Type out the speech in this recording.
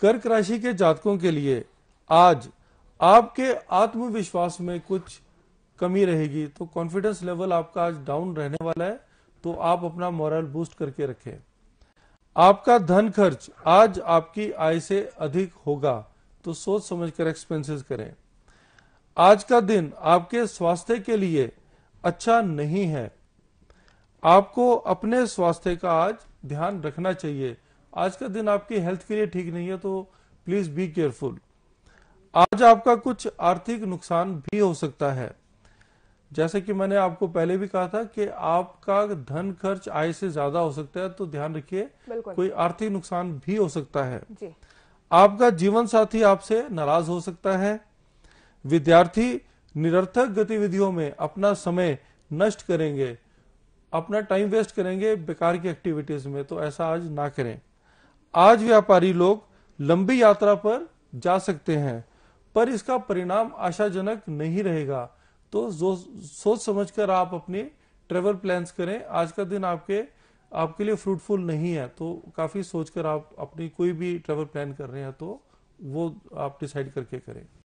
कर्क राशि के जातकों के लिए आज आपके आत्मविश्वास में कुछ कमी रहेगी तो कॉन्फिडेंस लेवल आपका आज डाउन रहने वाला है तो आप अपना मॉरल बूस्ट करके रखें आपका धन खर्च आज आपकी आय से अधिक होगा तो सोच समझकर एक्सपेंसेस करें आज का दिन आपके स्वास्थ्य के लिए अच्छा नहीं है आपको अपने स्वास्थ्य का आज ध्यान रखना चाहिए आज का दिन आपकी हेल्थ के लिए ठीक नहीं है तो प्लीज बी केयरफुल आज आपका कुछ आर्थिक नुकसान भी हो सकता है जैसे कि मैंने आपको पहले भी कहा था कि आपका धन खर्च आय से ज्यादा हो सकता है तो ध्यान रखिए कोई आर्थिक नुकसान भी हो सकता है जी। आपका जीवन साथी आपसे नाराज हो सकता है विद्यार्थी निरर्थक गतिविधियों में अपना समय नष्ट करेंगे अपना टाइम वेस्ट करेंगे बेकार की एक्टिविटीज में तो ऐसा आज ना करें आज व्यापारी लोग लंबी यात्रा पर जा सकते हैं पर इसका परिणाम आशाजनक नहीं रहेगा तो सोच समझ कर आप अपने ट्रेवल प्लान्स करें आज का दिन आपके आपके लिए फ्रूटफुल नहीं है तो काफ़ी सोचकर आप अपनी कोई भी ट्रेवल प्लान कर रहे हैं तो वो आप डिसाइड करके करें